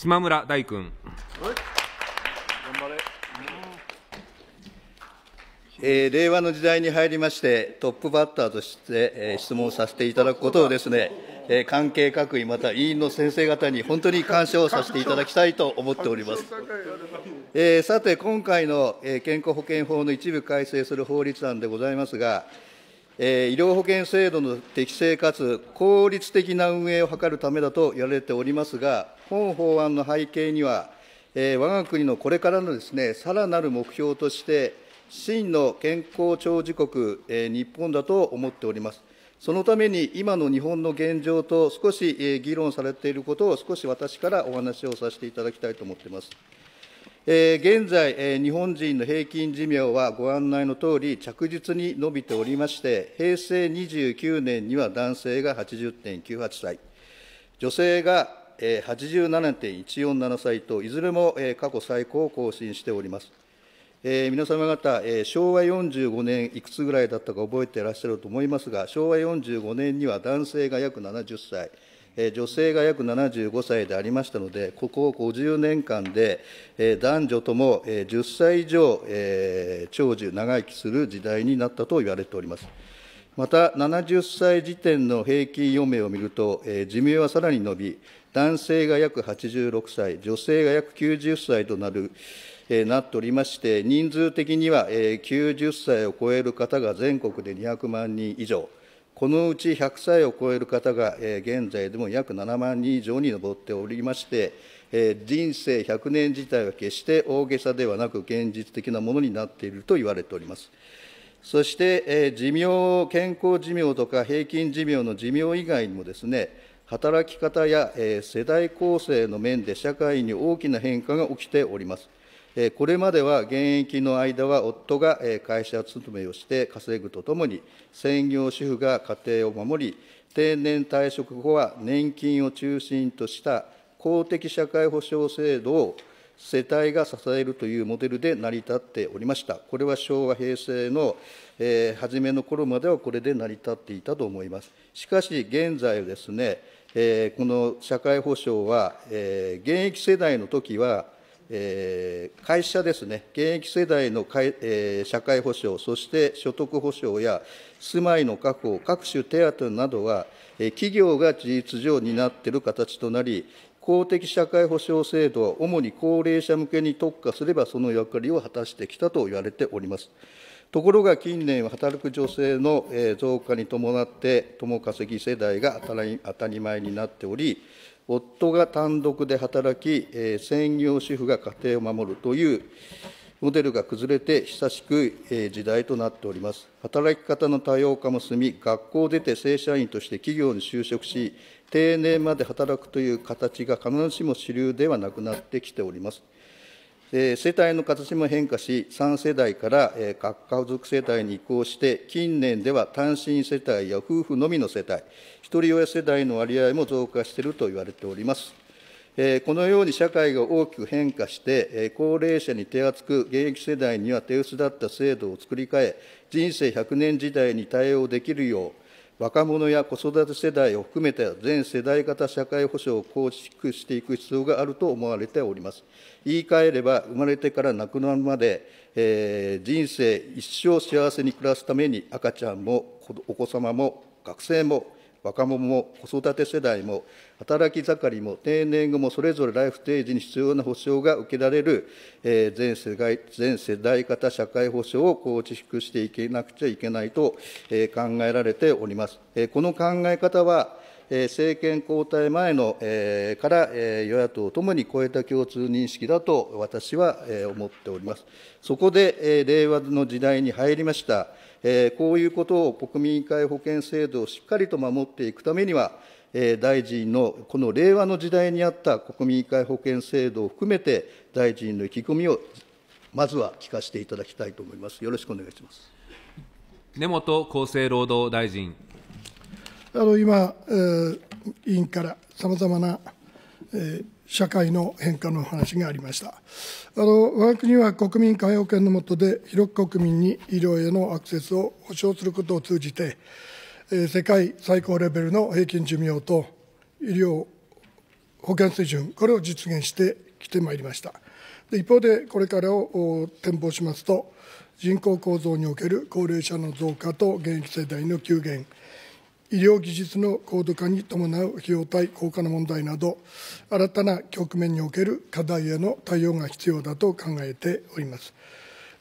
島村大君。えー、令和の時代に入りまして、トップバッターとして、えー、質問させていただくことをですね、えー、関係各位、また委員の先生方に本当に感謝をさせていただきたいと思っております。えー、さて、今回の、えー、健康保険法の一部改正する法律案でございますが、えー、医療保険制度の適正かつ効率的な運営を図るためだと言われておりますが、本法案の背景には、えー、我が国のこれからのですね、さらなる目標として、真の健康長寿国、えー、日本だと思っております。そのために今の日本の現状と少し、えー、議論されていることを少し私からお話をさせていただきたいと思っています。えー、現在、えー、日本人の平均寿命はご案内のとおり着実に伸びておりまして、平成29年には男性が80.98歳、女性が87.147歳と、いずれも過去最高を更新しております。えー、皆様方、昭和45年、いくつぐらいだったか覚えていらっしゃると思いますが、昭和45年には男性が約70歳、えー、女性が約75歳でありましたので、ここ50年間で、えー、男女とも、10歳以上、えー、長寿、長生きする時代になったと言われております。また、70歳時点の平均余命を見ると、えー、寿命はさらに伸び、男性が約86歳、女性が約90歳となる、えー、なっておりまして、人数的には、えー、90歳を超える方が全国で200万人以上、このうち100歳を超える方が、えー、現在でも約7万人以上に上っておりまして、えー、人生100年自体は決して大げさではなく、現実的なものになっていると言われております。そして、えー、寿命、健康寿命とか平均寿命の寿命以外にもですね、働き方や世代構成の面で社会に大きな変化が起きております。これまでは現役の間は夫が会社勤めをして稼ぐとともに、専業主婦が家庭を守り、定年退職後は年金を中心とした公的社会保障制度を世帯が支えるというモデルで成り立っておりました。これは昭和、平成の、えー、初めの頃まではこれで成り立っていたと思います。しかし現在ですね、えこの社会保障は、え現役世代の時は、え会社ですね、現役世代の会、え社会保障、そして所得保障や住まいの確保、各種手当などは、え企業が事実上担っている形となり、公的社会保障制度は主に高齢者向けに特化すれば、その役割を果たしてきたと言われております。ところが近年は働く女性の増加に伴って共稼ぎ世代が当たり前になっており夫が単独で働き専業主婦が家庭を守るというモデルが崩れて久しく時代となっております。働き方の多様化も進み、学校を出て正社員として企業に就職し、定年まで働くという形が必ずしも主流ではなくなってきております。世帯の形も変化し、3世代から核家族世帯に移行して、近年では単身世帯や夫婦のみの世帯、ひとり親世代の割合も増加していると言われております。このように社会が大きく変化して、高齢者に手厚く、現役世代には手薄だった制度を作り変え、人生100年時代に対応できるよう、若者や子育て世代を含めた全世代型社会保障を構築していく必要があると思われております。言い換えれば、生まれてから亡くなるまで、えー、人生一生幸せに暮らすために赤ちゃんもお子様も学生も若者も子育て世代も働き盛りも定年後もそれぞれライフステージに必要な保障が受けられる、えー、全世代全世代型社会保障を構築していけなくちゃいけないと、えー、考えられております。えー、この考え方はえー、政権交代前の、えー、から、えー、与野党ともに超えた共通認識だと私は、えー、思っております。そこで、えー、令和の時代に入りました。えこういうことを国民皆保険制度をしっかりと守っていくためには、大臣のこの令和の時代にあった国民皆保険制度を含めて、大臣の意気込みをまずは聞かせていただきたいと思います。よろしくお願いします根本厚生労働大臣。あの今、えー、委員からさまざまな、えー社会の変化の話がありました。あの我が国は国民皆保険の下で、広く国民に医療へのアクセスを保障することを通じて、世界最高レベルの平均寿命と医療保険水準、これを実現してきてまいりました。一方で、これからを展望しますと、人口構造における高齢者の増加と現役世代の急減、医療技術の高度化に伴う費用対効果の問題など、新たな局面における課題への対応が必要だと考えております。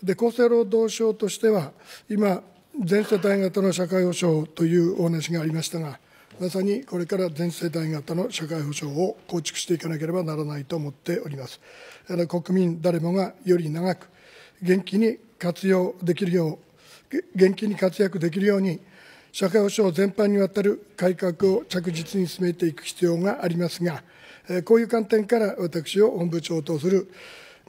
で厚生労働省としては、今、全世代型の社会保障というお話がありましたが、まさにこれから全世代型の社会保障を構築していかなければならないと思っております。国民誰もがより長く元気に活用できるよう、元気に活躍できるように、社会保障全般にわたる改革を着実に進めていく必要がありますが、こういう観点から私を本部長とする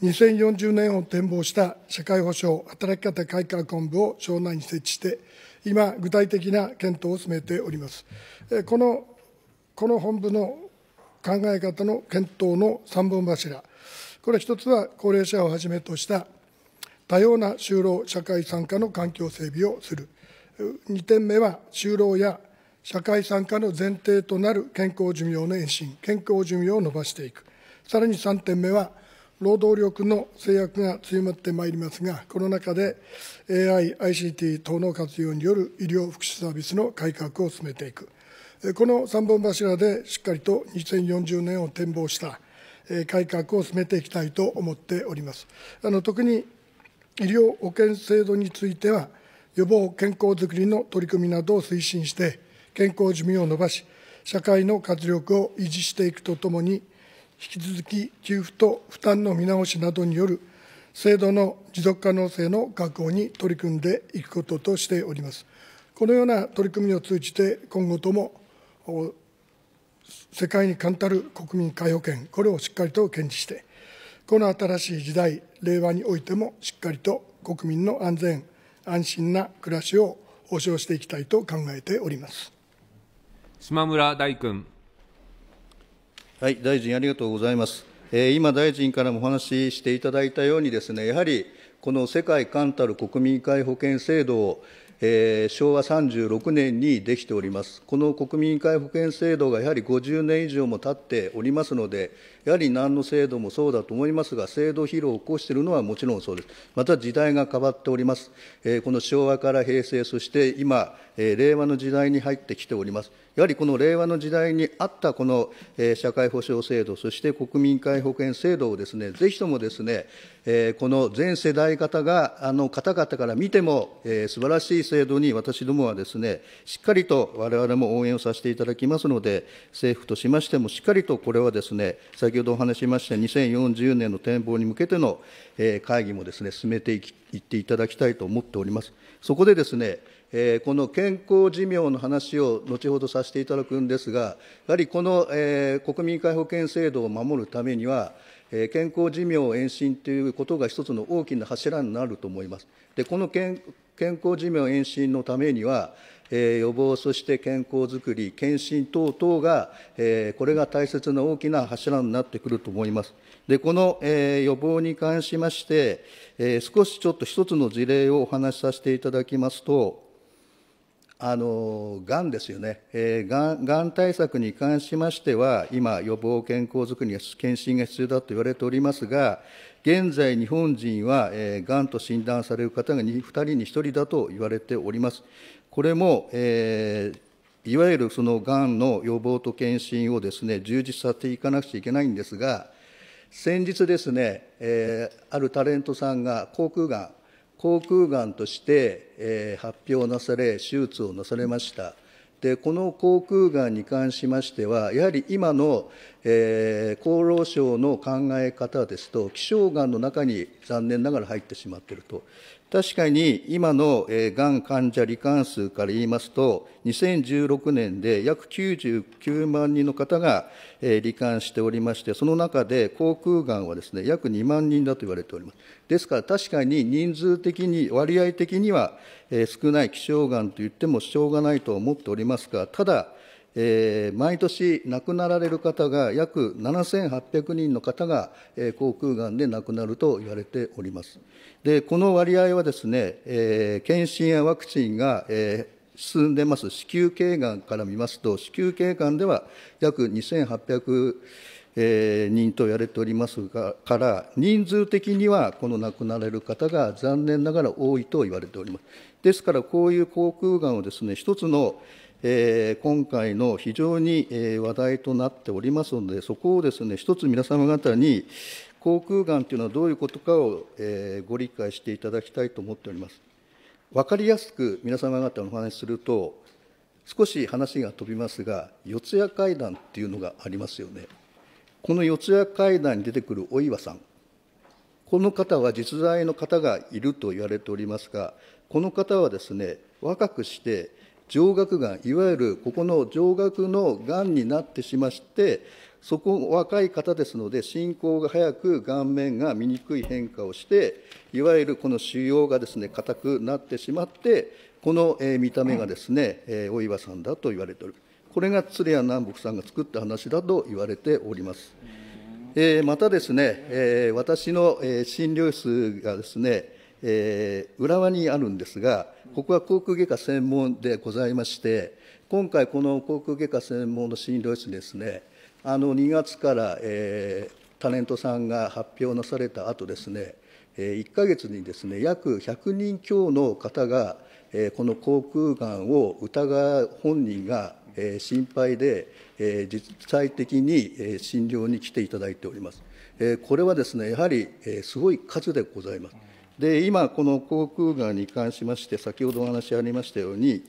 2040年を展望した社会保障働き方改革本部を省内に設置して、今、具体的な検討を進めております。このこの本部の考え方の検討の3本柱、これ一つは高齢者をはじめとした多様な就労社会参加の環境整備をする。2点目は、就労や社会参加の前提となる健康寿命の延伸、健康寿命を伸ばしていく、さらに3点目は、労働力の制約が強まってまいりますが、この中で AI、ICT 等の活用による医療福祉サービスの改革を進めていく、この3本柱でしっかりと2040年を展望した改革を進めていきたいと思っております。あの特に医療保険制度については、予防健康づくりの取り組みなどを推進して健康寿命を延ばし社会の活力を維持していくとともに引き続き給付と負担の見直しなどによる制度の持続可能性の確保に取り組んでいくこととしております。このような取り組みを通じて、今後とも世界に冠たる国民皆保険、これをしっかりと堅持して、この新しい時代、令和においてもしっかりと国民の安全、安心な暮らしを保障していきたいと考えております島村大君。はい、大臣ありがとうございます。えー、今、大臣からもお話ししていただいたようにですね、やはりこの世界冠たる国民皆保険制度を、えー、昭和36年にできております。この国民皆保険制度がやはり50年以上も経っておりますので、やはり何の制度もそうだと思いますが、制度疲労を起こしているのはもちろんそうです。また時代が変わっております。えー、この昭和から平成、そして今、えー、令和の時代に入ってきております。やはりこの令和の時代に合ったこの、えー、社会保障制度、そして国民皆保険制度をですね、ぜひともですね、えこの全世代方が、あの方々から見ても、えー、素晴らしい制度に私どもはですね、しっかりと我々も応援をさせていただきますので、政府としましてもしっかりとこれはですね、先ほどお話しました2040年の展望に向けての会議もですね、進めていっていただきたいと思っております。そこでですね、えこの健康寿命の話を後ほどさせていただくんですが、やはりこの、え国民皆保険制度を守るためには、え健康寿命延伸ということが一つの大きな柱になると思います。でこの健康寿命延伸のためには、予防、そして健康づくり、検診等々が、これが大切な大きな柱になってくると思います。で、この予防に関しまして、少しちょっと一つの事例をお話しさせていただきますと、あの、がんですよね。えー、がん、がん対策に関しましては、今、予防健康づくりが、検診が必要だと言われておりますが、現在、日本人は、えー、がんと診断される方が 2, 2人に1人だと言われております。これも、えー、いわゆるそのがんの予防と検診をですね、充実させていかなくちゃいけないんですが、先日ですね、えー、あるタレントさんが口腔がん、口腔がんとして、えー、発表なされ、手術をなされました。でこの口腔がんに関しましては、やはり今の、えー、厚労省の考え方ですと、希少がんの中に残念ながら入ってしまっていると確かに今のがん患者罹患数から言いますと、2016年で約99万人の方が罹患しておりまして、その中で口腔がんはですね、約2万人だと言われております。ですから確かに人数的に、割合的には少ない希少がんと言ってもしょうがないと思っておりますが、ただ、えー、毎年亡くなられる方が約7800人の方が、えー、口腔がんで亡くなると言われております。で、この割合はですね、えー、検診やワクチンが、えー進んでます子宮頸がんから見ますと、子宮頸がんでは約2800、人と言われておりますがから、人数的にはこの亡くなられる方が残念ながら多いと言われております。ですから、こういう口腔がんをですね、一つの、今回の非常に話題となっておりますので、そこをですね、一つ皆様方に、口腔がんというのはどういうことかをご理解していただきたいと思っております。分かりやすく皆様方のお話しすると、少し話が飛びますが、四谷怪談っていうのがありますよね。この四谷怪談に出てくるお岩さん、この方は実在の方がいると言われておりますが、この方はですね、若くして、上顎がんいわゆるここの上顎のがんになってしましてそこ若い方ですので進行が早く顔面が見にくい変化をしていわゆるこの腫瘍がですね硬くなってしまってこの、えー、見た目がですね、えー、お岩さんだと言われておるこれが鶴屋南北さんが作った話だと言われております、えー、またですね、え私の、え診療室がですねえー、浦和にあるんですが、ここは航空外科専門でございまして、今回、この航空外科専門の診療室ですね、あの2月から、えー、タレントさんが発表なされた後ですね、えー、1か月にですね約100人強の方が、えー、この口腔がんを疑う本人が、えー、心配で、えー、実際的に、えー、診療に来ていただいております。えー、これはですねやはり、えー、すごい数でございます。で今、この航空がんに関しまして、先ほどお話ありましたように、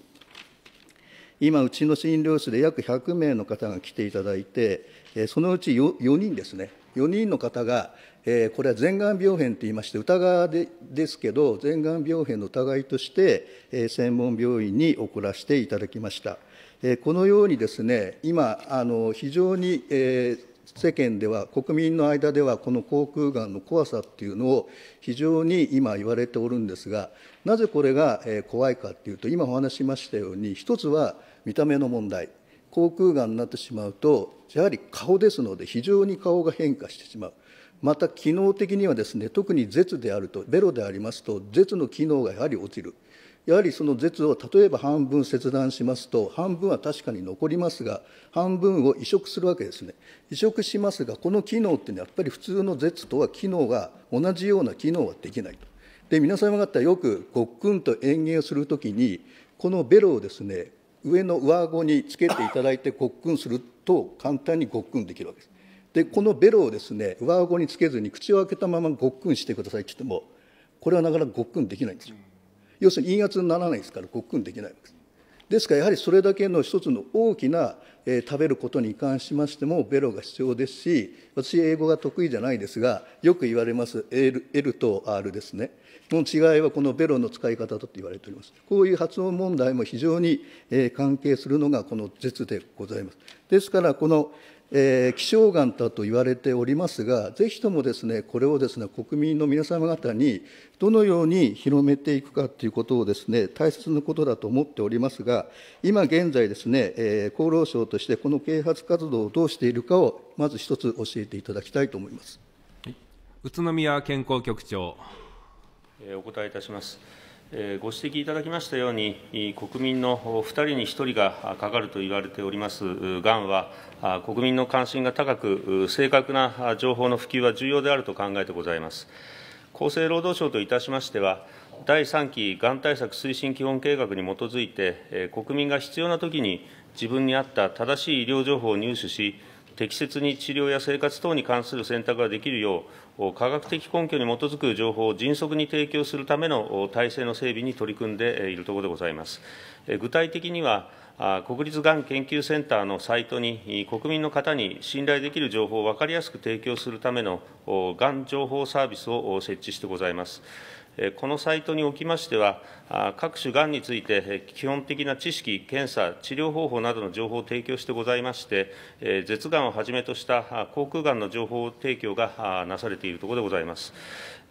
今、うちの診療室で約100名の方が来ていただいて、そのうち 4, 4人ですね、4人の方が、えこれは全がん病変といいまして、疑いでですけど、全がん病変の疑いとして、え専門病院に送らせていただきました。えこのようにですね、今、あの非常に、えー世間では、国民の間では、この口腔がんの怖さっていうのを非常に今言われておるんですが、なぜこれが怖いかっていうと、今お話しましたように、一つは見た目の問題、口腔がんになってしまうと、やはり顔ですので、非常に顔が変化してしまう。また機能的にはですね特に舌であるとベロでありますと舌の機能がやはり落ちるやはりその舌を例えば半分切断しますと、半分は確かに残りますが、半分を移植するわけですね。移植しますが、この機能っていうのはやっぱり普通の舌とは機能が、同じような機能はできないと。で、皆様方よくごっくんと演芸をするときに、このベロをですね、上の上顎につけていただいてごっくんすると簡単にごっくんできるわけです。で、このベロをですね、上顎につけずに口を開けたままごっくんしてくださいって言っても、これはなかなかごっくんできないんですよ。要するに陰圧にならないですからごっくんできないわけです。ですからやはりそれだけの一つの大きな、えー、食べることに関しましてもベロが必要ですし私英語が得意じゃないですがよく言われます L, L と R ですねの違いはこのベロの使い方だと言われておりますこういう発音問題も非常に、えー、関係するのがこの舌でございますですからこの、えー、希少がんだと言われておりますが、ぜひともですね、これをですね、国民の皆様方にどのように広めていくかということをですね、大切なことだと思っておりますが、今現在ですね、えー、厚労省としてこの啓発活動をどうしているかを、まず一つ教えていただきたいと思います。宇都宮健康局長。お答えいたします。ご指摘いただきましたように、国民の2人に1人がかかると言われておりますがんは、国民の関心が高く、正確な情報の普及は重要であると考えてございます。厚生労働省といたしましては、第3期がん対策推進基本計画に基づいて、国民が必要なときに自分に合った正しい医療情報を入手し、適切に治療や生活等に関する選択ができるよう、科学的根拠に基づく情報を迅速に提供するための体制の整備に取り組んでいるところでございます。具体的には、国立がん研究センターのサイトに、国民の方に信頼できる情報を分かりやすく提供するためのがん情報サービスを設置してございます。このサイトにおきましては、各種がんについて基本的な知識、検査、治療方法などの情報を提供してございまして、舌がんをはじめとした口腔がんの情報提供がなされているところでございます。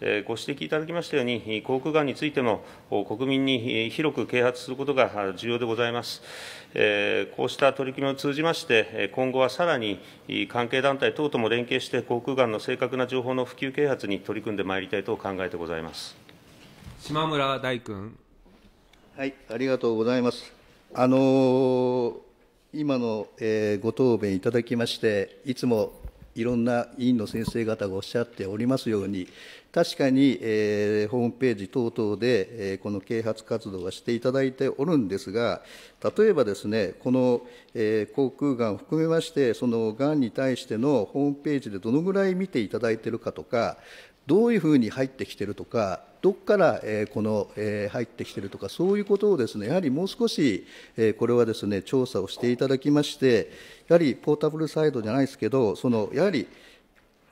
ご指摘いただきましたように、口腔がんについても国民に広く啓発することが重要でございます。こうした取り組みを通じまして、今後はさらに関係団体等とも連携して、口腔がんの正確な情報の普及啓発に取り組んでまいりたいと考えてございます。島村大君。はい、ありがとうございます。あのー、今の、えー、ご答弁いただきまして、いつもいろんな委員の先生方がおっしゃっておりますように、確かに、えー、ホームページ等々で、えー、この啓発活動はしていただいておるんですが、例えばですね、この、えー、口腔がんを含めまして、そのがんに対してのホームページでどのぐらい見ていただいているかとか、どういうふうに入ってきてるとか、どこから、えこの、え入ってきてるとか、そういうことをですね、やはりもう少し、えこれはですね、調査をしていただきまして、やはりポータブルサイドじゃないですけど、その、やはり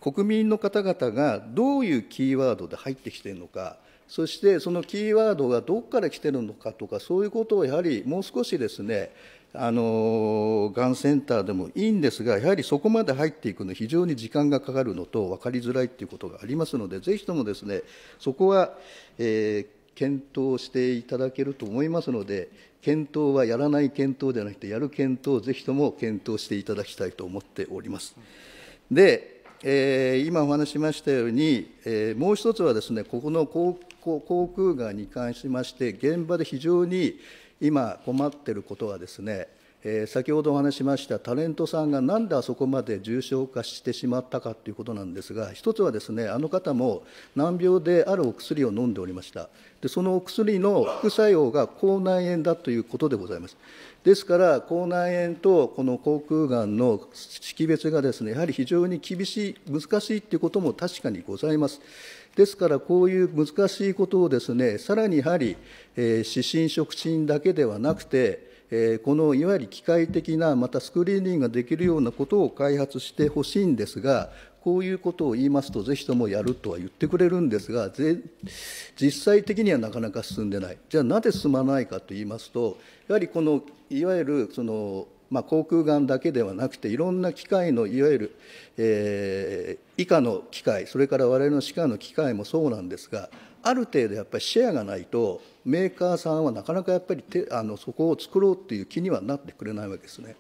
国民の方々がどういうキーワードで入ってきているのか、そしてそのキーワードがどこから来てるのかとか、そういうことをやはりもう少しですね、あのがんセンターでもいいんですが、やはりそこまで入っていくの非常に時間がかかるのと分かりづらいということがありますので、ぜひともですね、そこは、えー、検討していただけると思いますので、検討はやらない検討ではなくて、やる検討をぜひとも検討していただきたいと思っております。で、えー、今お話しましたように、えー、もう一つはですね、ここの航空がんに関しまして、現場で非常に今困っていることはですね、えー、先ほどお話しましたタレントさんがなんであそこまで重症化してしまったかということなんですが、一つはですね、あの方も難病であるお薬を飲んでおりました。でそのお薬の副作用が口内炎だということでございます。ですから、口内炎とこの口腔がんの識別がですね、やはり非常に厳しい、難しいということも確かにございます。ですから、こういう難しいことをですね、さらにやはり、えー、指針、触診だけではなくて、えー、このいわゆる機械的な、またスクリーニングができるようなことを開発してほしいんですが、こういうことを言いますと、ぜひともやるとは言ってくれるんですが、実際的にはなかなか進んでない、じゃあなぜ進まないかと言いますと、やはりこのいわゆるそのまあ、航空だけではなくていろんな機械のいわゆる、えー、以下の機械それから我々の歯科の機械もそうなんですがある程度やっぱりシェアがないとメーカーさんはなかなかやっぱりてあのそこを作ろうっていう気にはなってくれないわけですね。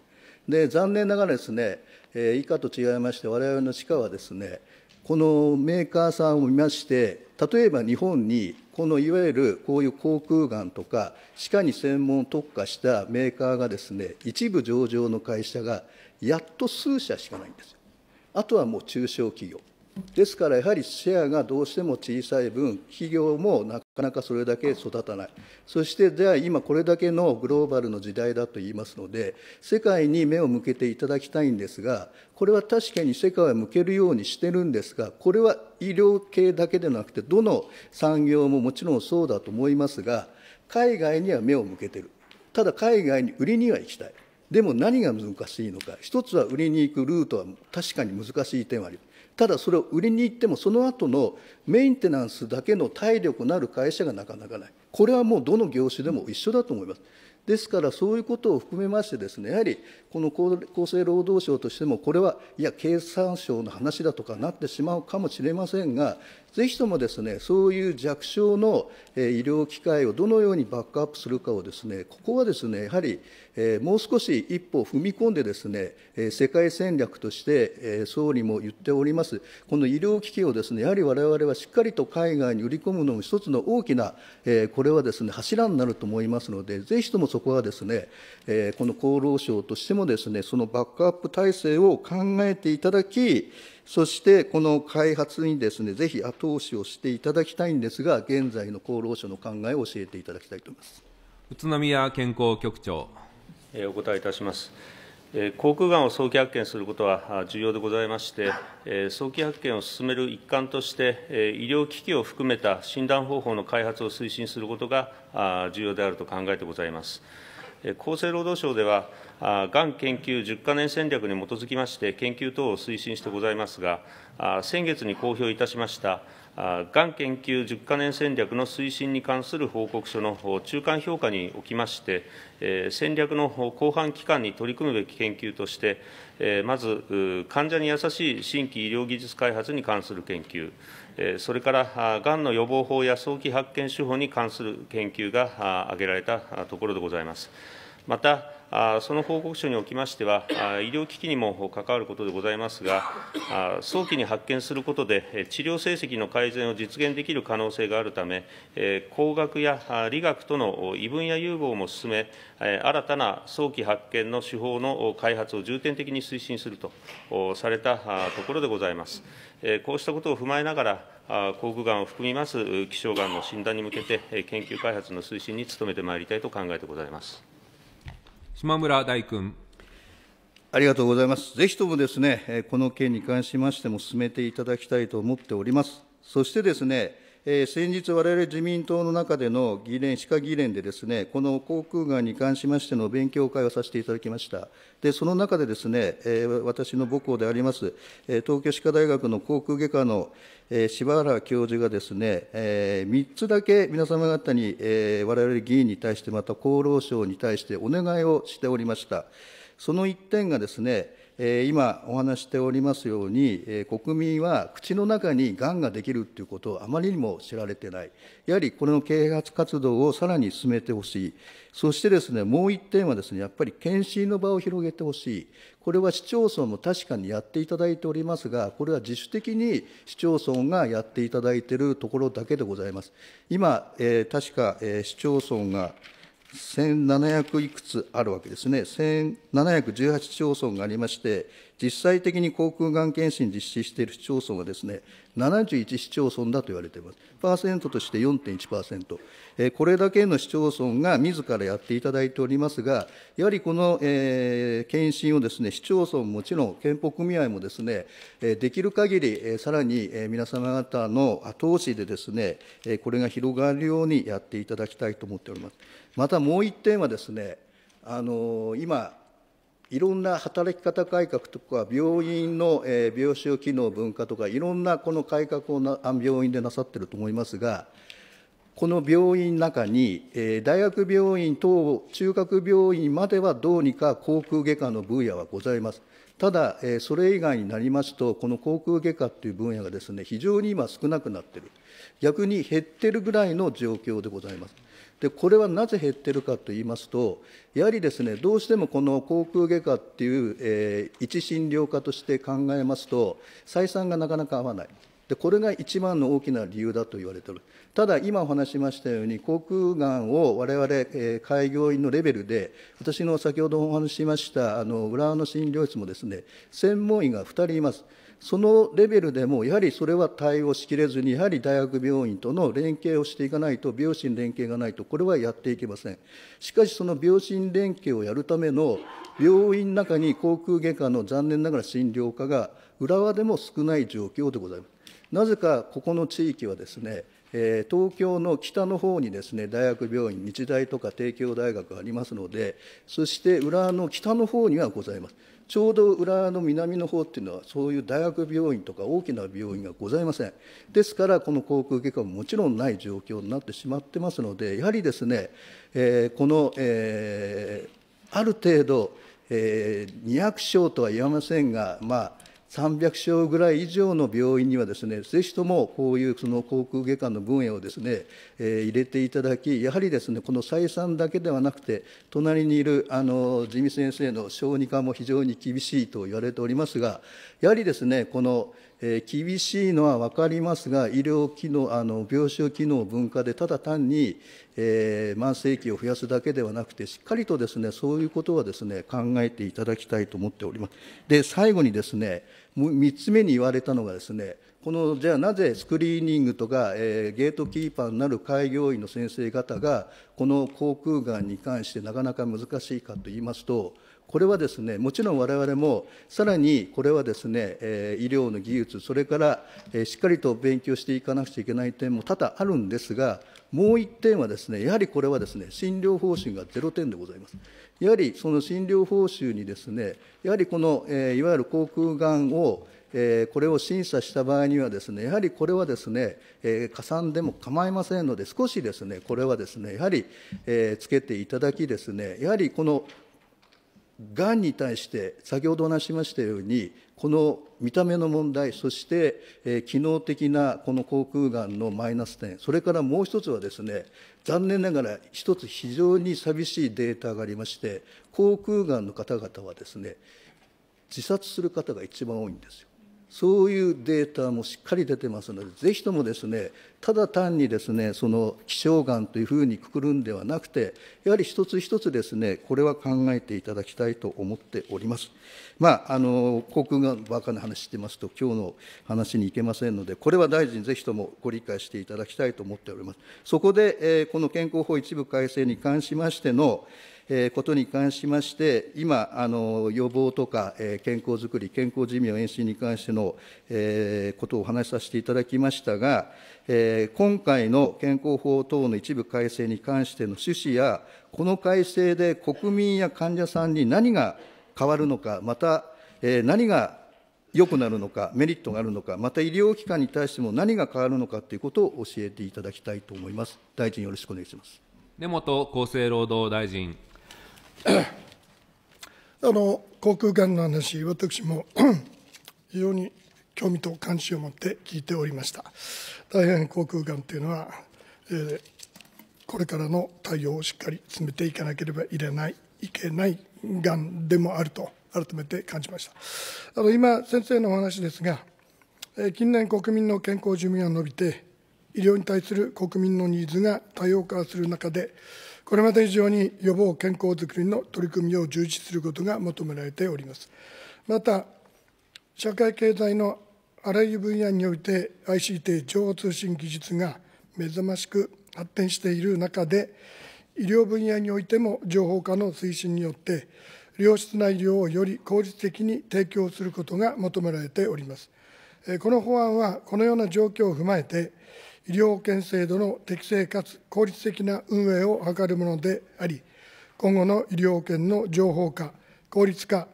で残念ながらですね、えー、以下と違いまして我々の歯科はですねこのメーカーさんを見まして例えば日本にこのいわゆるこういう口腔がんとか歯科に専門特化したメーカーがですね一部上場の会社がやっと数社しかないんですよあとはもう中小企業ですから、やはりシェアがどうしても小さい分、企業もなかなかそれだけ育たない、そしてじゃあ、今、これだけのグローバルの時代だと言いますので、世界に目を向けていただきたいんですが、これは確かに世界は向けるようにしてるんですが、これは医療系だけでなくて、どの産業ももちろんそうだと思いますが、海外には目を向けてる、ただ海外に売りには行きたい。でも何が難しいのか、一つは売りに行くルートは確かに難しい点はありただそれを売りに行ってもその後のメンテナンスだけの体力のある会社がなかなかないこれはもうどの業種でも一緒だと思いますですからそういうことを含めましてですねやはりこの厚生労働省としてもこれはいや経産省の話だとかなってしまうかもしれませんがぜひともですね、そういう弱小の医療機会をどのようにバックアップするかをですね、ここはですね、やはりもう少し一歩踏み込んでですね、世界戦略として総理も言っております、この医療機器をですね、やはり我々はしっかりと海外に売り込むのも一つの大きな、これはですね、柱になると思いますので、ぜひともそこはですね、この厚労省としてもですね、そのバックアップ体制を考えていただき、そしてこの開発にですね、ぜひ後押しをしていただきたいんですが、現在の厚労省の考えを教えていただきたいと思います。宇都宮健康局長。お答えいたします。口腔がんを早期発見することは重要でございまして、早期発見を進める一環として、医療機器を含めた診断方法の開発を推進することが重要であると考えてございます。厚生労働省では、がん研究10か年戦略に基づきまして、研究等を推進してございますが、先月に公表いたしましたがん研究10か年戦略の推進に関する報告書の中間評価におきまして、戦略の後半期間に取り組むべき研究として、まず患者に優しい新規医療技術開発に関する研究、それからがんの予防法や早期発見手法に関する研究が挙げられたところでございます。またその報告書におきましては、医療機器にも関わることでございますが、早期に発見することで、治療成績の改善を実現できる可能性があるため、工学や理学との異分野融合も進め、新たな早期発見の手法の開発を重点的に推進するとされたところでございます。こうしたことを踏まえながら、口腔がんを含みます希少がんの診断に向けて、研究開発の推進に努めてまいりたいと考えてございます。島村大君。ありがとうございます。ぜひともですね、この件に関しましても進めていただきたいと思っております。そしてですね、先日、われわれ自民党の中での議連、歯科議連でですね、この口腔がんに関しましての勉強会をさせていただきました。で、その中でですね、私の母校であります、東京歯科大学の航空外科の柴原教授がですね、3つだけ皆様方に、われわれ議員に対して、また厚労省に対してお願いをしておりました。その1点がですね、今お話しておりますように、国民は口の中にがんができるということをあまりにも知られてない、やはりこれの啓発活動をさらに進めてほしい、そしてですね、もう一点はですね、やっぱり検診の場を広げてほしい、これは市町村も確かにやっていただいておりますが、これは自主的に市町村がやっていただいているところだけでございます。今、えー、確か、えー、市町村が、1700いくつあるわけですね、1718市町村がありまして、実際的に口腔がん検診実施している市町村はですね、71市町村だと言われています。パーセントとして4.1%。えこれだけの市町村が自らやっていただいておりますが、やはりこの、えー、検診をですね、市町村もちろん憲法組合もですね、えできる限り、えさらに、え皆様方の後押しでですね、えこれが広がるようにやっていただきたいと思っております。またもう一点はですね、あの今、いろんな働き方改革とか、病院の、病床機能分化とか、いろんなこの改革をな病院でなさってると思いますが、この病院の中に、大学病院等、中核病院まではどうにか航空外科の分野はございます。ただ、それ以外になりますと、この航空外科という分野がですね、非常に今少なくなっている。逆に減ってるぐらいの状況でございます。でこれはなぜ減ってるかといいますと、やはりですねどうしてもこの航空外科っていう、えー、一診療科として考えますと、採算がなかなか合わない。でこれが一番の大きな理由だと言われている、ただ、今お話しましたように、航空がんをわれわれ開業医のレベルで、私の先ほどお話ししました、あの浦和の診療室もですね、専門医が2人います。そのレベルでも、やはりそれは対応しきれずに、やはり大学病院との連携をしていかないと、病診連携がないと、これはやっていけません。しかし、その病診連携をやるための、病院の中に航空外科の残念ながら診療科が、浦和でも少ない状況でございます。なぜかここの地域はですね、え東京の北の方にですね大学病院日大とか帝京大学ありますのでそして浦和の北の方にはございますちょうど浦和の南の方っていうのはそういう大学病院とか大きな病院がございませんですからこの航空外科ももちろんない状況になってしまってますのでやはりですね、えこの、えある程度、え200床とは言わませんがまあ300床ぐらい以上の病院にはですね、ぜひともこういうその航空外科の分野をですね、えー、入れていただき、やはりですね、この採算だけではなくて、隣にいるあの地味先生の小児科も非常に厳しいと言われておりますが、やはりですね、この厳しいのは分かりますが、医療機能、あの病床機能分化で、ただ単に、えー、慢性期を増やすだけではなくて、しっかりとですね、そういうことはですね、考えていただきたいと思っております。で、最後にですね、3つ目に言われたのがですね、このじゃあなぜスクリーニングとか、えー、ゲートキーパーになる開業医の先生方が、この口腔がんに関してなかなか難しいかと言いますと、これはですね、もちろんわれわれも、さらにこれはですね、え医療の技術、それから、えしっかりと勉強していかなくちゃいけない点も多々あるんですが、もう一点はですね、やはりこれはですね、診療報酬が0点でございます。やはりその診療報酬にですね、やはりこの、えいわゆる口腔がんを、えこれを審査した場合にはですね、やはりこれはですね、え加算でも構いませんので、少しですね、これはですね、やはり、えつけていただきですね、やはりこのがんに対して先ほどお話しましたようにこの見た目の問題そして、えー、機能的なこの口腔がんのマイナス点それからもう一つはですね残念ながら一つ非常に寂しいデータがありまして口腔がんの方々はですね自殺する方が一番多いんですよ。そういうデータもしっかり出てますので、ぜひともですね、ただ単にですね、その気象がんというふうにくくるんではなくて、やはり一つ一つですね、これは考えていただきたいと思っております。まあ、あの、航空がばかな話してますと、今日の話に行けませんので、これは大臣ぜひともご理解していただきたいと思っております。そこで、えー、この健康法一部改正に関しましての、ことに関しまして、今、予防とか健康づくり、健康寿命延伸に関してのことをお話しさせていただきましたが、今回の健康法等の一部改正に関しての趣旨や、この改正で国民や患者さんに何が変わるのか、また何が良くなるのか、メリットがあるのか、また医療機関に対しても何が変わるのかということを教えていただきたいと思います。大臣よろしくお願いします。根本厚生労働大臣。あの航空がんの話、私も 非常に興味と関心を持って聞いておりました。大変航空がんというのは、えー、これからの対応をしっかり進めていかなければいけないいけないがんでもあると改めて感じました。あの今先生のお話ですが、えー、近年国民の健康寿命が伸びて医療に対する国民のニーズが多様化する中でこれまで以上に予防健康づくりの取り組みを充実することが求められております。また、社会経済のあらゆる分野において ICT 情報通信技術が目覚ましく発展している中で、医療分野においても情報化の推進によって、良質な医療をより効率的に提供することが求められております。この法案は、このような状況を踏まえて、医療保険制度の適正かつ効率的な運営を図るものであり、今後の医療保険の情報化、効率化、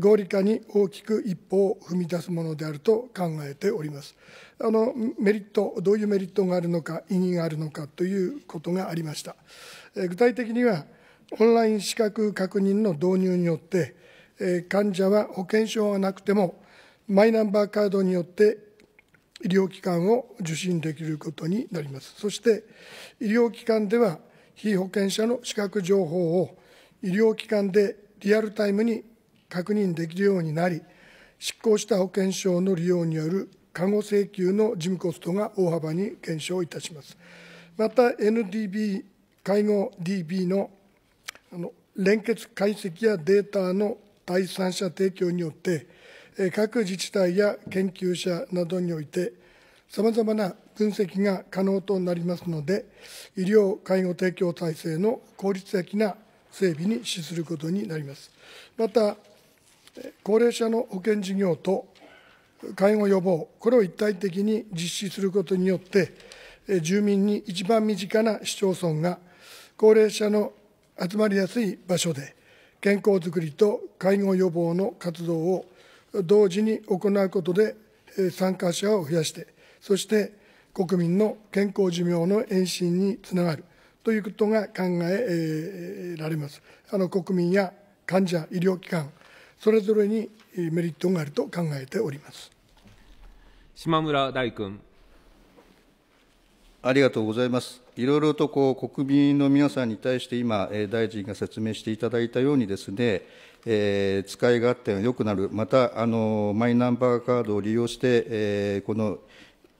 合理化に大きく一歩を踏み出すものであると考えております。あのメリット、どういうメリットがあるのか、意義があるのかということがありました。具体的には、オンライン資格確認の導入によって、患者は保険証がなくても、マイナンバーカードによって医療機関を受診できることになります。そして、医療機関では、被保険者の資格情報を医療機関でリアルタイムに確認できるようになり、執行した保険証の利用による看護請求の事務コストが大幅に減少いたします。また NDB、介護 DB の連結解析やデータの第三者提供によって、各自治体や研究者などにおいて、さまざまな分析が可能となりますので、医療・介護提供体制の効率的な整備に資することになります。また、高齢者の保険事業と介護予防、これを一体的に実施することによって、住民に一番身近な市町村が、高齢者の集まりやすい場所で、健康づくりと介護予防の活動を同時に行うことで、参加者を増やして、そして国民の健康寿命の延伸につながるということが考えられます。あの国民や患者、医療機関、それぞれにメリットがあると考えております島村大君。ありがとうございます。いろいろとこう国民の皆さんに対して今、大臣が説明していただいたようにですね、えー、使い勝手が良くなる、またあのマイナンバーカードを利用して、えー、この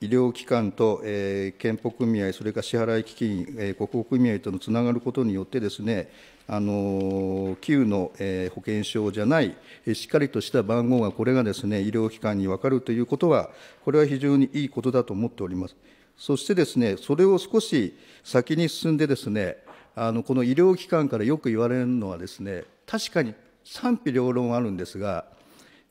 医療機関と、えー、健保組合、それから支払い基金、えー、国保組合とのつながることによってですね、あの旧の、えー、保険証じゃない、えー、しっかりとした番号が、これがですね、医療機関に分かるということは、これは非常にいいことだと思っております。そしてですね、それを少し先に進んでですね、あのこの医療機関からよく言われるのはですね、確かに賛否両論あるんですが、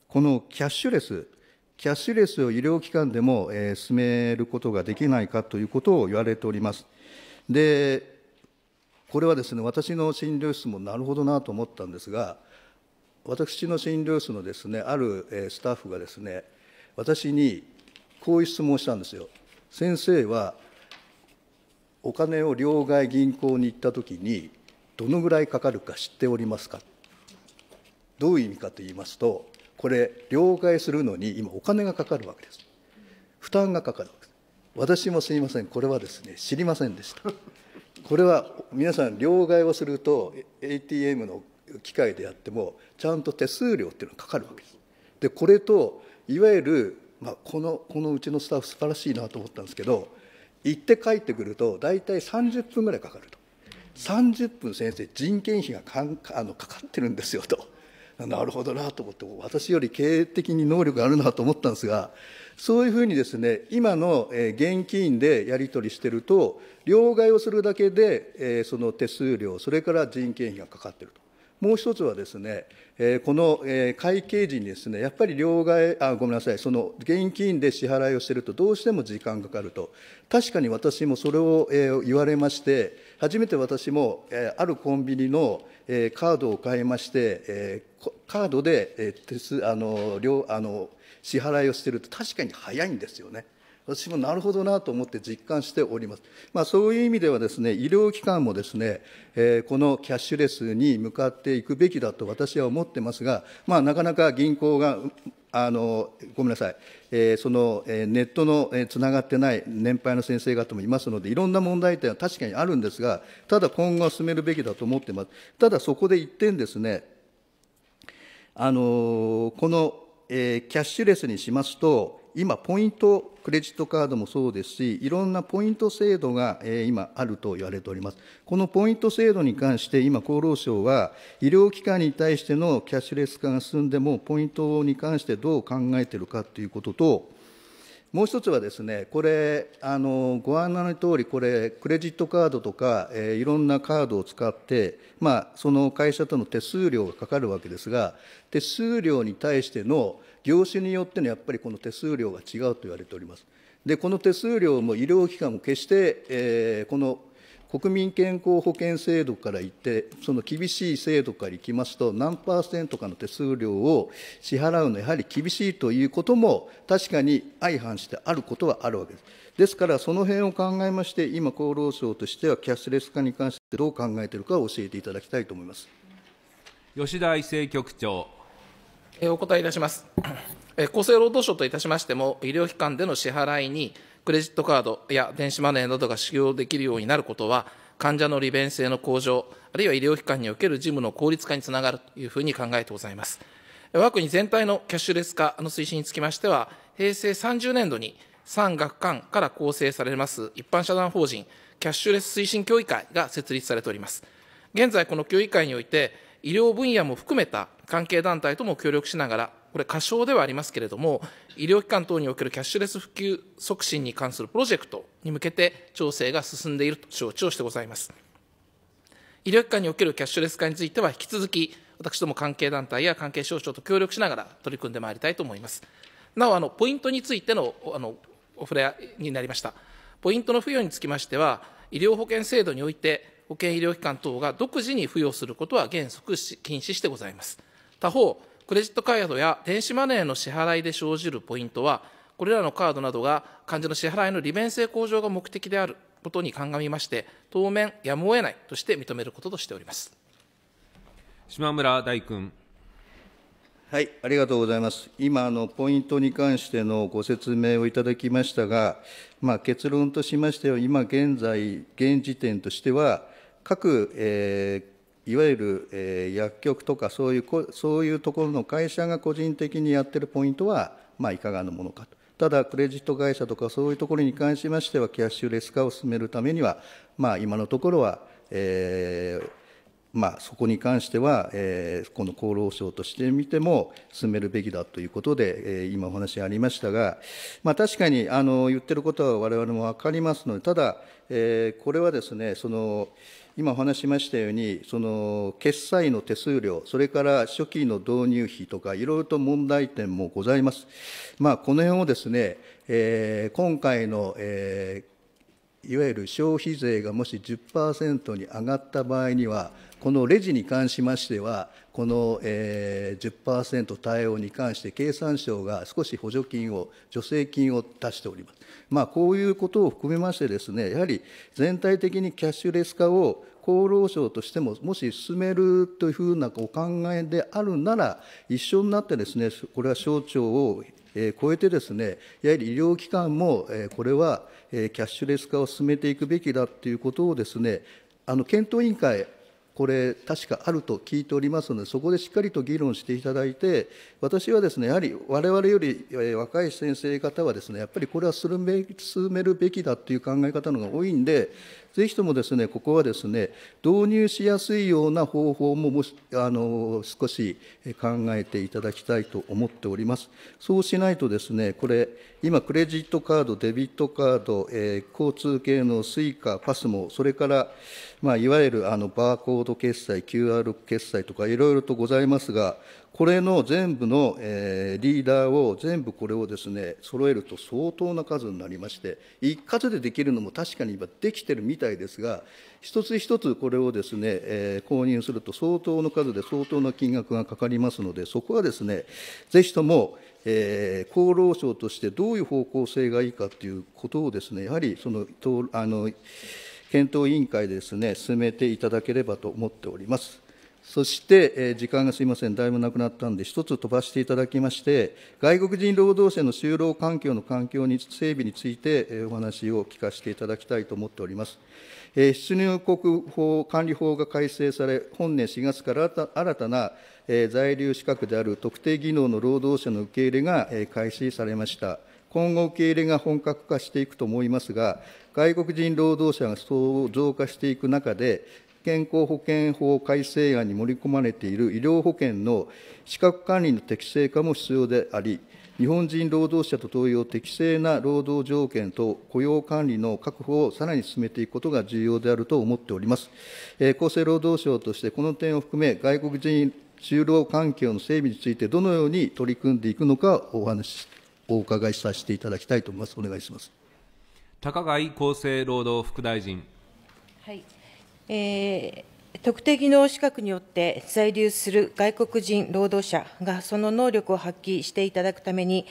このキャッシュレス、キャッシュレスを医療機関でも、えー、進めることができないかということを言われております。で、これはですね、私の診療室もなるほどなと思ったんですが、私の診療室のですね、ある、えスタッフがですね、私にこういう質問をしたんですよ。先生はお金を両替銀行に行ったときに、どのぐらいかかるか知っておりますかどういう意味かと言いますとこれ両替するのに今お金がかかるわけです負担がかかるわけです私もすみませんこれはですね知りませんでしたこれは皆さん両替をすると ATM の機械でやってもちゃんと手数料っていうのがかかるわけですでこれといわゆる、まあ、このこのうちのスタッフ素晴らしいなと思ったんですけど行って帰ってくると大体30分ぐらいかかると30分先生人件費がかんあのかかってるんですよとなるほどなと思って私より経営的に能力があるなと思ったんですがそういうふうにですね今の現金でやり取りしてると両替をするだけでその手数料それから人件費がかかってると。もう一つはですね、えこの、え会計時にですね、やっぱり両替、あ、ごめんなさい、その現金で支払いをしているとどうしても時間がかかると。確かに私もそれを、え言われまして、初めて私も、えあるコンビニの、えカードを買いまして、えカードで、え手数、あの、あの、支払いをしていると確かに早いんですよね。私もなるほどなと思って実感しております。まあ、そういう意味ではですね、医療機関もですね、えー、このキャッシュレスに向かっていくべきだと私は思ってますが、まあ、なかなか銀行があのごめんなさい、えー、その、えネットの、えつながってない年配の先生方もいますので、いろんな問題点は確かにあるんですが、ただ今後は進めるべきだと思ってます。ただそこで一点ですね、あのこの、えー、キャッシュレスにしますと、今、ポイント、クレジットカードもそうですし、いろんなポイント制度が今、あると言われております。このポイント制度に関して、今、厚労省は、医療機関に対してのキャッシュレス化が進んでも、ポイントに関してどう考えているかということと、もう一つはですね、これ、あのご案内のとおり、これ、クレジットカードとか、えー、いろんなカードを使って、まあ、その会社との手数料がかかるわけですが、手数料に対しての業種によってのやっぱりこの手数料が違うと言われております。で、この手数料も医療機関も決して、えー、この国民健康保険制度から言って、その厳しい制度からいきますと、何パーセントかの手数料を支払うのはやはり厳しいということも、確かに相反してあることはあるわけです。ですから、その辺を考えまして、今、厚労省としてはキャッシュレス化に関してどう考えているかを教えていただきたいと思います吉田伊勢局長。お答えいたします。厚生労働省といたしましても、医療機関での支払いに、クレジットカードや電子マネーなどが使用できるようになることは、患者の利便性の向上、あるいは医療機関における事務の効率化につながるというふうに考えてございます。我が国全体のキャッシュレス化の推進につきましては、平成30年度に産学官から構成されます一般社団法人キャッシュレス推進協議会が設立されております。現在、この協議会において、医療分野も含めた関係団体とも協力しながら、これ、過小ではありますけれども、医療機関等におけるキャッシュレス普及促進に関するプロジェクトに向けて調整が進んでいると承知をしてございます。医療機関におけるキャッシュレス化については、引き続き、私ども関係団体や関係省庁と協力しながら取り組んでまいりたいと思います。なお、あのポイントについてのあのお触れになりました。ポイントの付与につきましては、医療保険制度において、保健医療機関等が独自に付与することは原則禁止してございます。他方、クレジットカードや電子マネーの支払いで生じるポイントは、これらのカードなどが患者の支払いの利便性向上が目的であることに鑑みまして、当面、やむを得ないとして認めることとしております。島村大君。はい、ありがとうございます。今、のポイントに関してのご説明をいただきましたが、まあ、結論としましては、今現在、現時点としては、各、えー、いわゆる、えー、薬局とかそういう、そういうところの会社が個人的にやってるポイントは、まあ、いかがなものかと。ただ、クレジット会社とかそういうところに関しましては、キャッシュレス化を進めるためには、まあ、今のところは、えー、まあ、そこに関しては、えー、この厚労省としてみても進めるべきだということで、えー、今お話ありましたが、まあ、確かにあの言ってることは我々も分かりますので、ただ、えー、これはですね、その、今お話しましたように、その決済の手数料、それから初期の導入費とか、いろいろと問題点もございます。まあ、この辺をですね、えー、今回の、えー、いわゆる消費税がもし10%に上がった場合には、このレジに関しましては、この、え10%対応に関して、経産省が少し補助金を、助成金を出しております。まあ、こういうことを含めましてですね、やはり全体的にキャッシュレス化を厚労省としても、もし進めるというふうなお考えであるなら、一緒になってですね、これは省庁を超えてですね、やはり医療機関もこれはキャッシュレス化を進めていくべきだということをですね、あの検討委員会、これ、確かあると聞いておりますので、そこでしっかりと議論していただいて、私はですね、やはりわれわれより若い先生方はですね、やっぱりこれは進めるべきだという考え方のが多いんで、ぜひともですね、ここはですね、導入しやすいような方法ももしあの少し考えていただきたいと思っております。そうしないとですね、これ、今、クレジットカード、デビットカード、えー、交通系の suica、pasmo、それから、まあ、いわゆるあのバーコード決済、QR 決済とか、いろいろとございますが、これの全部の、えー、リーダーを全部これをですね揃えると相当な数になりまして一括でできるのも確かに今できてるみたいですが一つ一つこれをですね、えー、購入すると相当の数で相当な金額がかかりますのでそこはですねぜひとも、えー、厚労省としてどういう方向性がいいかということをですねやはりそのあの検討委員会でですね進めていただければと思っております。そして、えー、時間がすみません、だいぶなくなったんで、一つ飛ばしていただきまして、外国人労働者の就労環境の環境に整備について、えー、お話を聞かせていただきたいと思っております。えー、出入国法管理法が改正され、本年4月から新たな、えー、在留資格である特定技能の労働者の受け入れが、えー、開始されました。今後、受け入れが本格化していくと思いますが、外国人労働者が増加していく中で、健康保険法改正案に盛り込まれている医療保険の資格管理の適正化も必要であり、日本人労働者と同様、適正な労働条件と雇用管理の確保をさらに進めていくことが重要であると思っております。えー、厚生労働省として、この点を含め、外国人就労環境の整備について、どのように取り組んでいくのか、お話、お伺いさせていただきたいと思います。お願いします。高貝厚生労働副大臣。はいえー、特定技能資格によって在留する外国人労働者がその能力を発揮していただくために、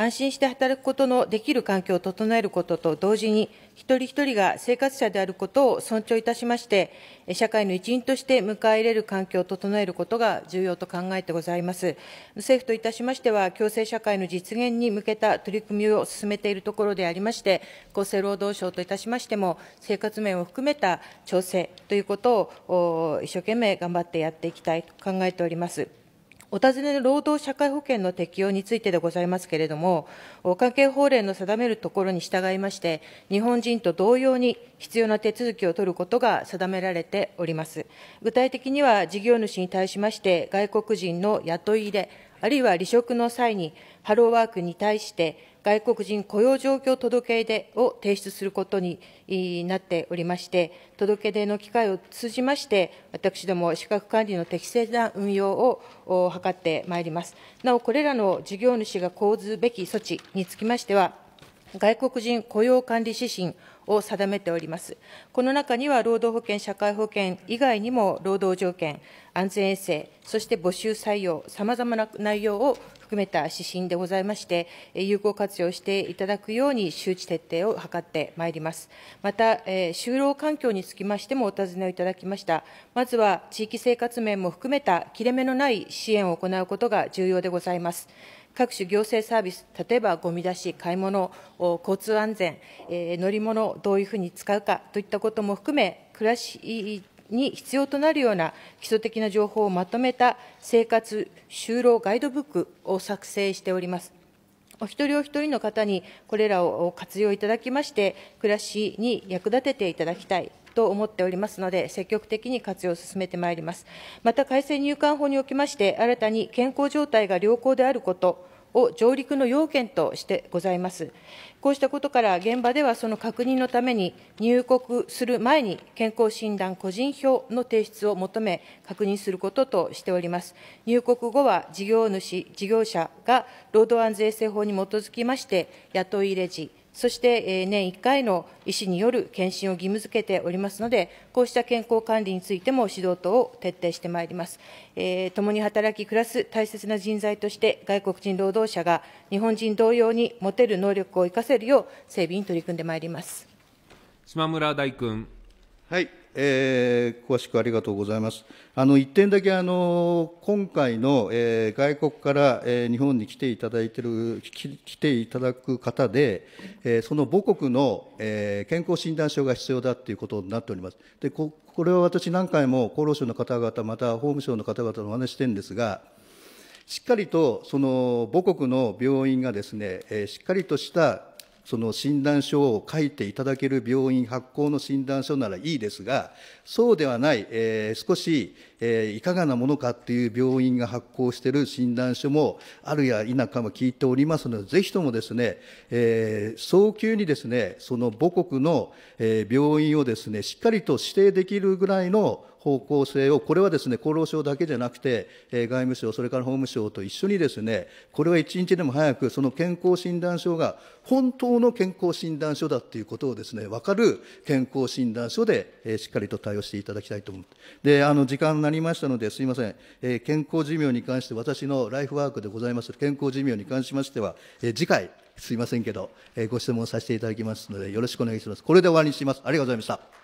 安心して働くことのできる環境を整えることと同時に、一人一人が生活者であることを尊重いたしまして、社会の一員として迎え入れる環境を整えることが重要と考えてございます。政府といたしましては、共生社会の実現に向けた取り組みを進めているところでありまして、厚生労働省といたしましても、生活面を含めた調整ということを一生懸命頑張ってやっていきたいと考えております。お尋ねの労働社会保険の適用についてでございますけれども、関係法令の定めるところに従いまして、日本人と同様に必要な手続きを取ることが定められております。具体的には、事業主に対しまして、外国人の雇い入れ、あるいは離職の際に、ハローワークに対して、外国人雇用状況届出を提出することになっておりまして、届出の機会を通じまして、私ども資格管理の適正な運用を図ってまいります。なお、これらの事業主が講ずべき措置につきましては、外国人雇用管理指針を定めております。この中には、労働保険、社会保険以外にも、労働条件、安全衛生、そして募集採用、さまざまな内容を含めた指針でございまして、有効活用していただくように周知徹底を図ってまいります。また、就労環境につきましてもお尋ねをいただきました。まずは、地域生活面も含めた切れ目のない支援を行うことが重要でございます。各種行政サービス、例えばごみ出し、買い物、交通安全、乗り物どういうふうに使うかといったことも含め、暮らしに必要となるような基礎的な情報をまとめた生活就労ガイドブックを作成しております。お一人お一人の方にこれらを活用いただきまして、暮らしに役立てていただきたいと思っておりますので、積極的に活用を進めてまいります。また、改正入管法におきまして、新たに健康状態が良好であること、を上陸の要件としてございます。こうしたことから、現場ではその確認のために、入国する前に健康診断個人票の提出を求め、確認することとしております。入国後は事業主、事業者が労働安全衛生法に基づきまして、雇い入れ時、そして年1回の医師による検診を義務付けておりますので、こうした健康管理についても指導等を徹底してまいります。えー、共に働き、暮らす大切な人材として、外国人労働者が日本人同様に持てる能力を生かせるよう、整備に取り組んでまいります島村大君。はいえー、詳しくありがとうございます。あの一点だけあの今回の、えー、外国から、えー、日本に来ていただいてる来ていただく方で、えー、その母国の、えー、健康診断書が必要だということになっております。でここれは私何回も厚労省の方々また法務省の方々のお話してるんですが。しっかりとその母国の病院がですね、えー、しっかりとしたその診断書を書いていただける病院発行の診断書ならいいですが、そうではない、えー、少し、えー、いかがなものかっていう病院が発行している診断書もあるや否かも聞いておりますので、ぜひともですね、えー、早急にですね、その母国の病院をですね、しっかりと指定できるぐらいの方向性を、これはですね、厚労省だけじゃなくて、外務省、それから法務省と一緒にですね、これは一日でも早く、その健康診断書が本当の健康診断書だっていうことをですね、分かる健康診断書で、しっかりと対応していただきたいと思う。で、あの、時間になりましたので、すいません、え健康寿命に関して、私のライフワークでございます、健康寿命に関しましては、え次回、すいませんけど、えご質問させていただきますので、よろしくお願いします。これで終わりにします。ありがとうございました。